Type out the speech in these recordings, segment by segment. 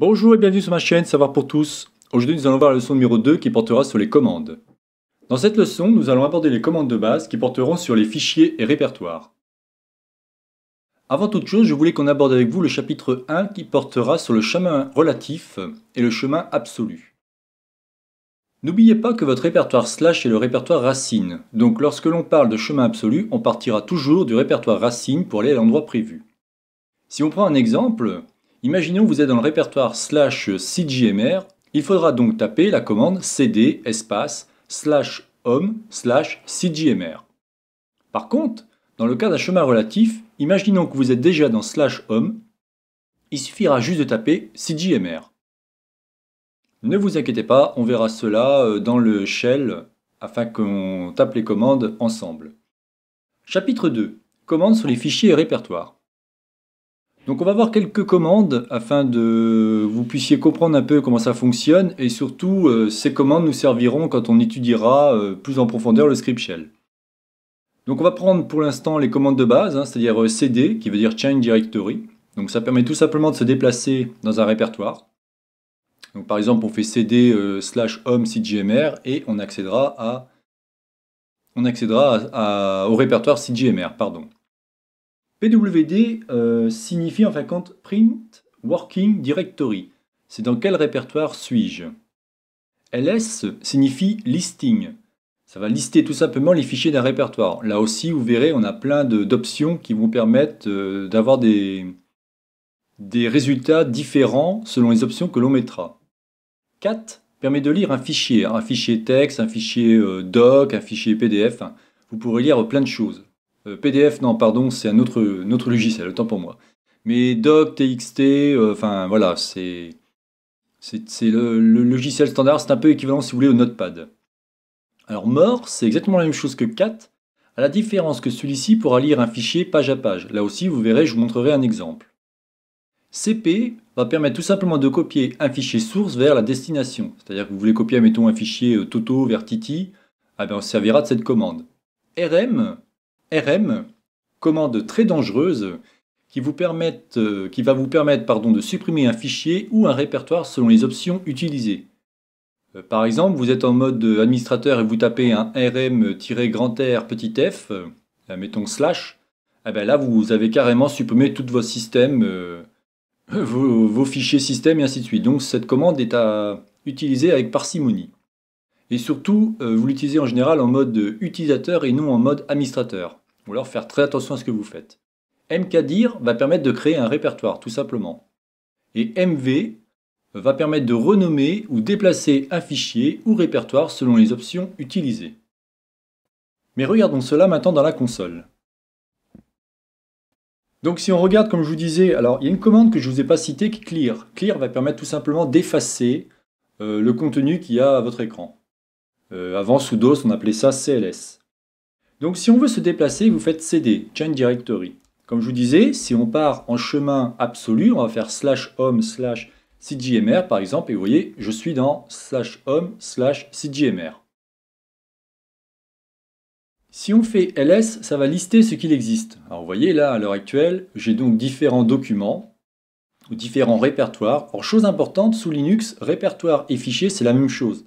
Bonjour et bienvenue sur ma chaîne Savoir pour tous. Aujourd'hui nous allons voir la leçon numéro 2 qui portera sur les commandes. Dans cette leçon, nous allons aborder les commandes de base qui porteront sur les fichiers et répertoires. Avant toute chose, je voulais qu'on aborde avec vous le chapitre 1 qui portera sur le chemin relatif et le chemin absolu. N'oubliez pas que votre répertoire slash est le répertoire racine, donc lorsque l'on parle de chemin absolu, on partira toujours du répertoire racine pour aller à l'endroit prévu. Si on prend un exemple, Imaginons que vous êtes dans le répertoire slash CJMR, il faudra donc taper la commande cd espace slash home slash CJMR. Par contre, dans le cas d'un chemin relatif, imaginons que vous êtes déjà dans slash home, il suffira juste de taper CJMR. Ne vous inquiétez pas, on verra cela euh, dans le shell afin qu'on tape les commandes ensemble. Chapitre 2. Commandes sur les fichiers et répertoires. Donc on va voir quelques commandes afin de vous puissiez comprendre un peu comment ça fonctionne et surtout euh, ces commandes nous serviront quand on étudiera euh, plus en profondeur le script shell. Donc on va prendre pour l'instant les commandes de base, hein, c'est-à-dire euh, cd qui veut dire change directory. Donc ça permet tout simplement de se déplacer dans un répertoire. Donc par exemple on fait cd slash home cgmr et on accédera, à, on accédera au répertoire cgmr. Pardon. PWD euh, signifie en compte Print Working Directory. C'est dans quel répertoire suis-je LS signifie listing. Ça va lister tout simplement les fichiers d'un répertoire. Là aussi, vous verrez, on a plein d'options qui vous permettent euh, d'avoir des, des résultats différents selon les options que l'on mettra. CAT permet de lire un fichier, hein. un fichier texte, un fichier euh, doc, un fichier PDF. Vous pourrez lire plein de choses. Euh, PDF, non, pardon, c'est un autre, notre logiciel, autant pour moi. Mais doc, TXT, euh, enfin voilà, c'est. C'est le, logiciel standard, c'est un peu équivalent si vous voulez au Notepad. Alors More, c'est exactement la même chose que Cat, à la différence que celui-ci pourra lire un fichier page à page. Là aussi, vous verrez, je vous montrerai un exemple. CP va permettre tout simplement de copier un fichier source vers la destination. C'est-à-dire que vous voulez copier, mettons, un fichier euh, Toto vers Titi, ah ben, on servira de cette commande. RM RM, commande très dangereuse qui, vous euh, qui va vous permettre de supprimer un fichier ou un répertoire selon les options utilisées. Euh, par exemple, vous êtes en mode administrateur et vous tapez un rm r petit f, euh, mettons slash, eh ben là vous avez carrément supprimé tout vos systèmes, vos, vos, fichiers système et ainsi de suite. Donc cette commande est à utiliser avec parcimonie. Et surtout, vous l'utilisez en général en mode utilisateur et non en mode administrateur ou alors faire très attention à ce que vous faites. MKDIR va permettre de créer un répertoire, tout simplement. Et MV va permettre de renommer ou déplacer un fichier ou répertoire selon les options utilisées. Mais regardons cela maintenant dans la console. Donc si on regarde, comme je vous disais, alors il y a une commande que je ne vous ai pas citée qui est clear. Clear va permettre tout simplement d'effacer euh, le contenu qu'il y a à votre écran. Euh, avant, sous DOS, on appelait ça CLS. Donc si on veut se déplacer, vous faites cd, chain directory. Comme je vous disais, si on part en chemin absolu, on va faire slash home slash cjmr par exemple, et vous voyez, je suis dans slash home slash cjmr. Si on fait ls, ça va lister ce qu'il existe. Alors vous voyez là, à l'heure actuelle, j'ai donc différents documents, ou différents répertoires. Or, chose importante, sous Linux, répertoire et fichier, c'est la même chose.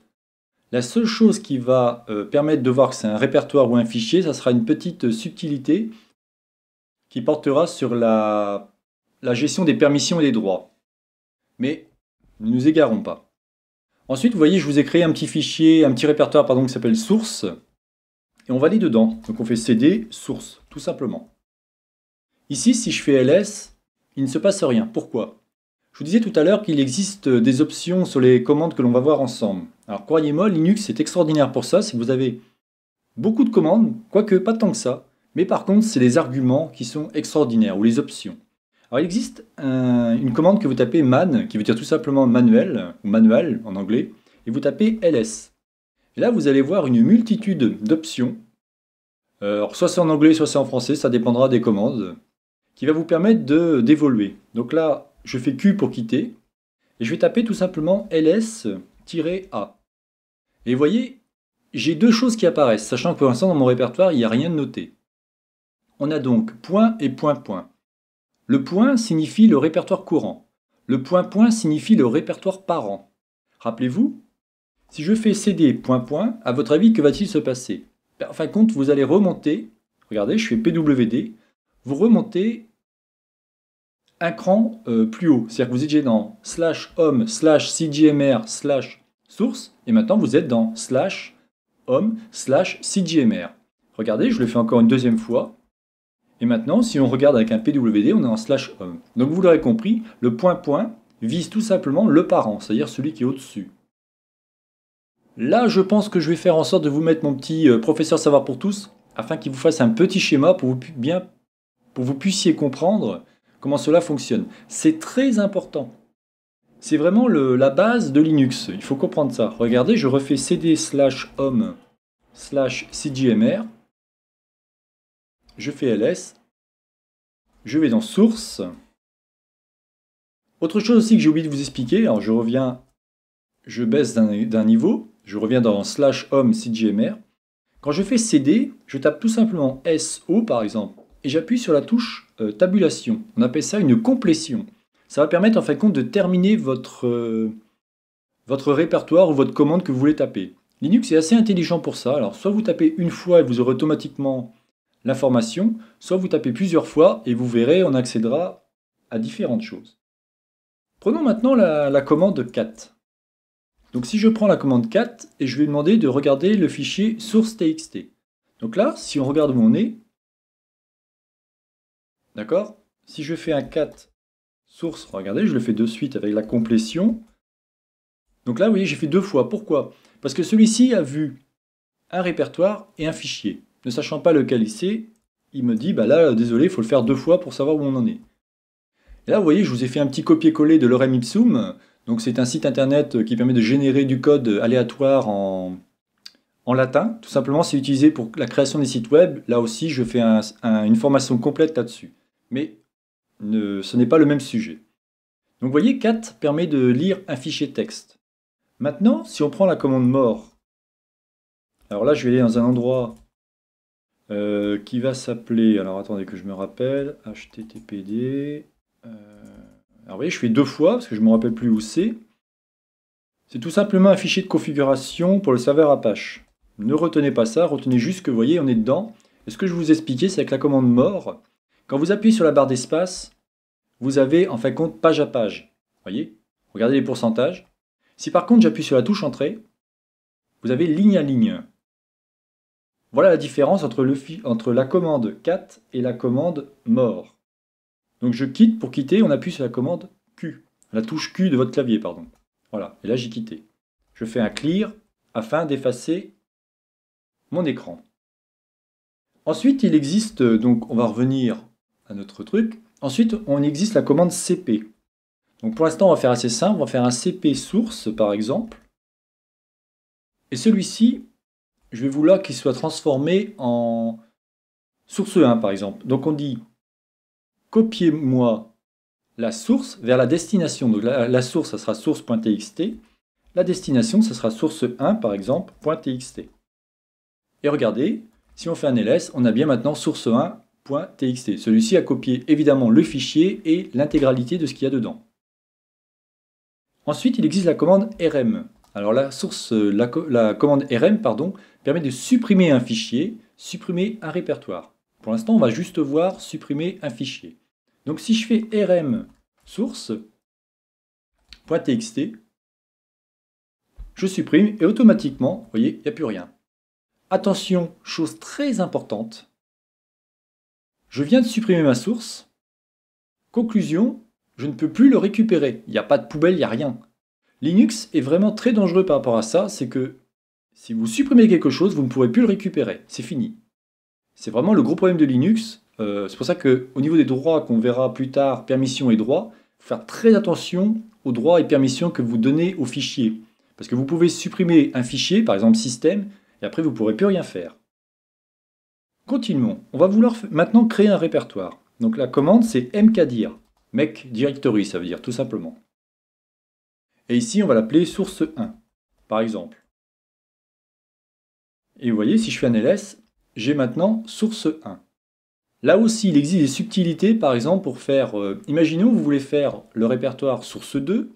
La seule chose qui va euh, permettre de voir que c'est un répertoire ou un fichier, ça sera une petite subtilité qui portera sur la, gestion des permissions et des droits. Mais ne nous égarons pas. Ensuite, vous voyez, je vous ai créé un petit fichier, un petit répertoire pardon, qui s'appelle source. Et on va aller dedans. Donc on fait cd source, tout simplement. Ici, si je fais ls, il ne se passe rien. Pourquoi je vous disais tout à l'heure qu'il existe euh, des options sur les commandes que l'on va voir ensemble. Alors croyez-moi, Linux est extraordinaire pour ça, si vous avez beaucoup de commandes, quoique pas tant que ça, mais par contre c'est les arguments qui sont extraordinaires, ou les options. Alors il existe une commande que vous tapez man, qui veut dire tout simplement manuel, ou manuel en anglais, et vous tapez ls. Et là vous allez voir une multitude d'options, euh, alors soit c'est en anglais, soit c'est en français, ça dépendra des commandes, qui va vous permettre d'évoluer. Donc là, je fais Q pour quitter, et je vais taper tout simplement ls-a. Et vous voyez, j'ai deux choses qui apparaissent, sachant que pour l'instant dans mon répertoire, il n'y a rien de noté. On a donc point et point point. Le point signifie le répertoire courant. Le point point signifie le répertoire parent. Rappelez-vous, si je fais cd point point, à votre avis, que va-t-il se passer ben, En fin de compte, vous allez remonter, regardez, je fais pwd, vous remontez un cran euh, plus haut. C'est-à-dire que vous étiez dans slash home slash CGMR slash source, et maintenant vous êtes dans slash home slash CGMR. Regardez, je le fais encore une deuxième fois. Et maintenant, si on regarde avec un PWD, on est en slash home. Donc vous l'aurez compris, le point point vise tout simplement le parent, c'est-à-dire celui qui est au-dessus. Là, je pense que je vais faire en sorte de vous mettre mon petit euh, professeur savoir pour tous, afin qu'il vous fasse un petit schéma pour vous, bien, pour vous puissiez comprendre comment cela fonctionne. C'est très important. C'est vraiment la base de Linux. Il faut comprendre ça. Regardez, je refais cd slash home slash cjmr. Je fais ls. Je vais dans source. Autre chose aussi que j'ai oublié de vous expliquer, alors je reviens, je baisse d'un niveau, je reviens dans slash home cjmr. Quand je fais cd, je tape tout simplement so par exemple et j'appuie sur la touche euh, tabulation. On appelle ça une complétion. Ça va permettre en fin de compte de terminer votre, euh, votre répertoire ou votre commande que vous voulez taper. Linux est assez intelligent pour ça. Alors soit vous tapez une fois et vous aurez automatiquement l'information, soit vous tapez plusieurs fois et vous verrez, on accédera à différentes choses. Prenons maintenant la, la commande cat. Donc si je prends la commande cat et je vais demander de regarder le fichier source.txt. Donc là, si on regarde où on est, D'accord Si je fais un cat source, regardez, je le fais de suite avec la complétion. Donc là, vous voyez, j'ai fait deux fois. Pourquoi Parce que celui-ci a vu un répertoire et un fichier. Ne sachant pas lequel c'est, il me dit, bah là, désolé, il faut le faire deux fois pour savoir où on en est. Et là, vous voyez, je vous ai fait un petit copier-coller de Lorem Ipsum. Donc c'est un site internet qui permet de générer du code aléatoire en, en latin. Tout simplement, c'est utilisé pour la création des sites web. Là aussi, je fais une formation complète là-dessus mais ce n'est pas le même sujet. Donc vous voyez, cat permet de lire un fichier texte. Maintenant, si on prend la commande mort, alors là je vais aller dans un endroit euh, qui va s'appeler, alors attendez que je me rappelle, httpd. Euh, alors vous voyez, je fais deux fois parce que je ne me rappelle plus où c'est. C'est tout simplement un fichier de configuration pour le serveur Apache. Ne retenez pas ça, retenez juste que vous voyez, on est dedans. Et ce que je vous expliquais, c'est avec la commande mort, quand vous appuyez sur la barre d'espace, vous avez en fin de compte page à page. Voyez Regardez les pourcentages. Si par contre j'appuie sur la touche entrée, vous avez ligne à ligne. Voilà la différence entre, le, entre la commande cat et la commande mort. Donc je quitte, pour quitter, on appuie sur la commande Q, la touche Q de votre clavier, pardon. Voilà, et là j'ai quitté. Je fais un clear afin d'effacer mon écran. Ensuite, il existe, donc on va revenir à notre truc. Ensuite, on existe la commande cp. Donc pour l'instant, on va faire assez simple. On va faire un cp source, par exemple. Et celui-ci, je vais vouloir qu'il soit transformé en source 1, par exemple. Donc on dit copiez-moi la source vers la destination. Donc la, source, ça sera source.txt. La destination, ça sera source 1, par exemple, .txt. Et regardez, si on fait un ls, on a bien maintenant source 1 .txt. Celui-ci a copié évidemment le fichier et l'intégralité de ce qu'il y a dedans. Ensuite, il existe la commande rm. Alors la source, euh, la, commande rm pardon, permet de supprimer un fichier, supprimer un répertoire. Pour l'instant, on va juste voir supprimer un fichier. Donc si je fais rm source.txt, je supprime et automatiquement, vous voyez, il n'y a plus rien. Attention, chose très importante, je viens de supprimer ma source. Conclusion, je ne peux plus le récupérer. Il n'y a pas de poubelle, il n'y a rien. Linux est vraiment très dangereux par rapport à ça, c'est que si vous supprimez quelque chose, vous ne pourrez plus le récupérer. C'est fini. C'est vraiment le gros problème de Linux. Euh, c'est pour ça qu'au niveau des droits qu'on verra plus tard, permissions et droits, faire très attention aux droits et permissions que vous donnez aux fichiers. Parce que vous pouvez supprimer un fichier, par exemple système, et après vous ne pourrez plus rien faire. Continuons. On va vouloir maintenant créer un répertoire. Donc la commande, c'est mkdir. mec directory, ça veut dire tout simplement. Et ici, on va l'appeler source 1, par exemple. Et vous voyez, si je fais un ls, j'ai maintenant source 1. Là aussi, il existe des subtilités, par exemple, pour faire... Euh, imaginons, vous voulez faire le répertoire source 2,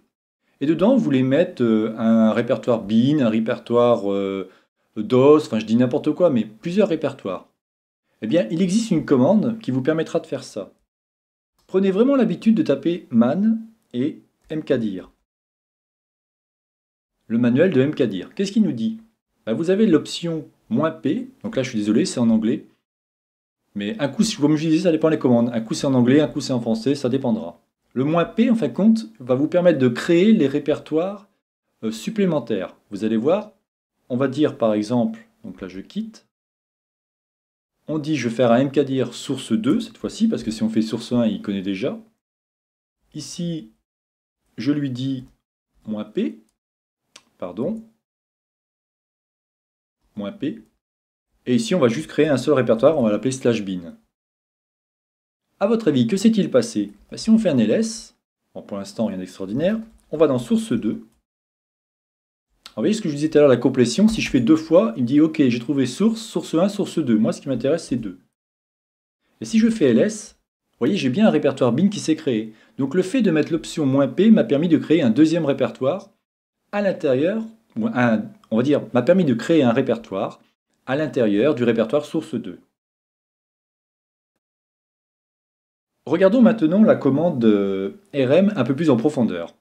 et dedans, vous voulez mettre euh, un répertoire bin, un répertoire euh, DOS, enfin, je dis n'importe quoi, mais plusieurs répertoires. Eh bien, il existe une commande qui vous permettra de faire ça. Prenez vraiment l'habitude de taper man et mkdir. Le manuel de mkdir. Qu'est-ce qu'il nous dit bah, Vous avez l'option "-p", donc là je suis désolé, c'est en anglais. Mais un coup, vous je disais, ça dépend des commandes. Un coup c'est en anglais, un coup c'est en français, ça dépendra. Le "-p", en fin de compte, va vous permettre de créer les répertoires euh, supplémentaires. Vous allez voir, on va dire par exemple, donc là je quitte, on dit je vais faire un mkdir source 2 cette fois-ci, parce que si on fait source 1, il connaît déjà. Ici, je lui dis moins p, pardon, p. Et ici, on va juste créer un seul répertoire, on va l'appeler slash bin. A votre avis, que s'est-il passé bah, Si on fait un ls, pour l'instant rien d'extraordinaire, on va dans source 2, vous voyez ce que je vous disais tout à l'heure, la complétion, si je fais deux fois, il me dit ok, j'ai trouvé source, source 1, source 2. Moi, ce qui m'intéresse, c'est 2. Et si je fais ls, vous voyez, j'ai bien un répertoire bin qui s'est créé. Donc le fait de mettre l'option "-p" m'a permis de créer un deuxième répertoire à l'intérieur, on va dire, m'a permis de créer un répertoire à l'intérieur du répertoire source 2. Regardons maintenant la commande euh, RM un peu plus en profondeur.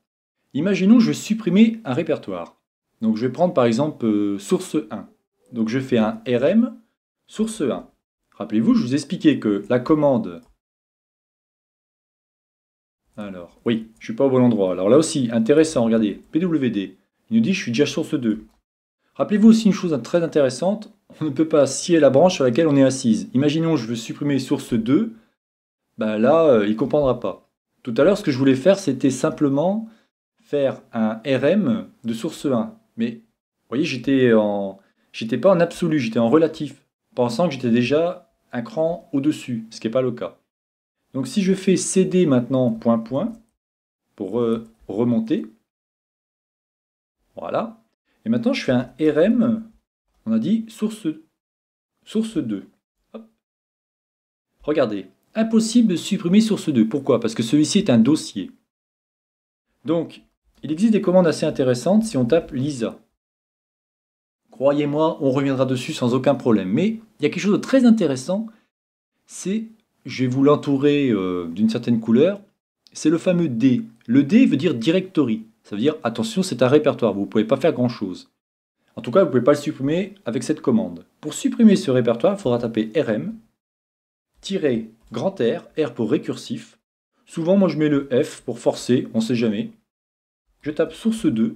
Imaginons que je supprimais un répertoire. Donc je vais prendre par exemple euh, source 1. Donc je fais un RM source 1. Rappelez-vous, je vous expliquais que la commande... Alors, oui, je ne suis pas au bon endroit. Alors là aussi, intéressant, regardez, PWD, il nous dit je suis déjà source 2. Rappelez-vous aussi une chose très intéressante, on ne peut pas scier la branche sur laquelle on est assise. Imaginons je veux supprimer source 2, ben là, euh, il ne comprendra pas. Tout à l'heure, ce que je voulais faire, c'était simplement faire un RM de source 1. Mais vous voyez, j'étais en, j'étais pas en absolu, j'étais en relatif, pensant que j'étais déjà un cran au-dessus, ce qui n'est pas le cas. Donc si je fais CD maintenant point point pour remonter, voilà. Et maintenant je fais un RM, on a dit source, source 2. Regardez, impossible de supprimer source 2. Pourquoi Parce que celui-ci est un dossier. Donc il existe des commandes assez intéressantes si on tape Lisa. Croyez-moi, on reviendra dessus sans aucun problème. Mais il y a quelque chose de très intéressant, c'est, je vais vous l'entourer euh, d'une certaine couleur, c'est le fameux D. Le D veut dire directory. Ça veut dire, attention, c'est un répertoire, vous ne pouvez pas faire grand-chose. En tout cas, vous ne pouvez pas le supprimer avec cette commande. Pour supprimer ce répertoire, il faudra taper rm, grand R, R pour récursif. Souvent, moi je mets le F pour forcer, on ne sait jamais. Je tape source 2.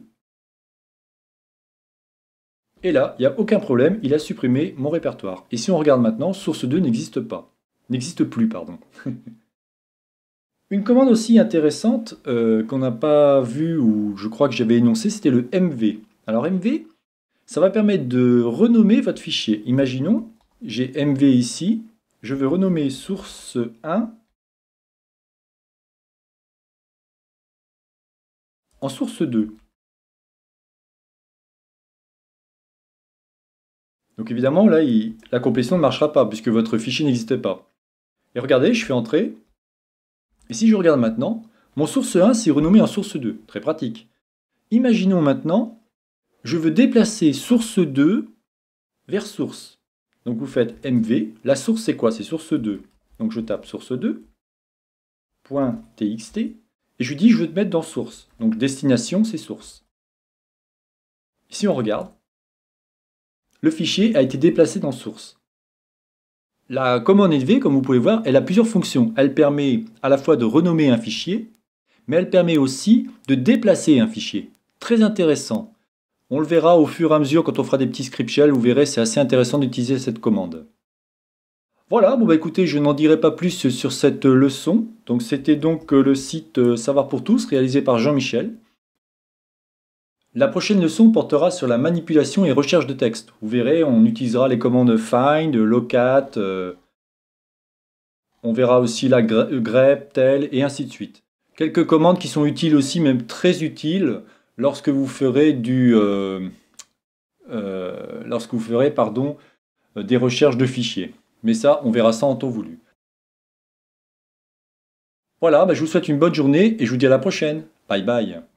Et là, il n'y a aucun problème, il a supprimé mon répertoire. Et si on regarde maintenant, source 2 n'existe pas. N'existe plus, pardon. Une commande aussi intéressante euh, qu'on n'a pas vue ou je crois que j'avais énoncé, c'était le MV. Alors MV, ça va permettre de renommer votre fichier. Imaginons, j'ai MV ici, je veux renommer source 1 en source 2. Donc évidemment, là, la complétion ne marchera pas puisque votre fichier n'existait pas. Et regardez, je fais entrer. Et si je regarde maintenant, mon source 1 s'est renommé en source 2. Très pratique. Imaginons maintenant, je veux déplacer source 2 vers source. Donc vous faites mv. La source, c'est quoi C'est source 2. Donc je tape source 2.txt et je lui dis je veux te mettre dans source. Donc destination, c'est source. Ici, on regarde. Le fichier a été déplacé dans source. La commande élevée, comme vous pouvez voir, elle a plusieurs fonctions. Elle permet à la fois de renommer un fichier, mais elle permet aussi de déplacer un fichier. Très intéressant. On le verra au fur et à mesure quand on fera des petits script shells, vous verrez, c'est assez intéressant d'utiliser cette commande. Voilà, bon bah, écoutez, je n'en dirai pas plus sur cette euh, leçon. Donc c'était donc euh, le site euh, Savoir pour tous réalisé par Jean-Michel. La prochaine leçon portera sur la manipulation et recherche de texte. Vous verrez, on utilisera les commandes find, locate, on verra aussi la grep, tel et ainsi de suite. Quelques commandes qui sont utiles aussi, même très utiles, lorsque vous ferez du lorsque vous ferez pardon des recherches de fichiers. Mais ça, on verra ça en temps voulu. Voilà, bah, je vous souhaite une bonne journée et je vous dis à la prochaine. Bye bye.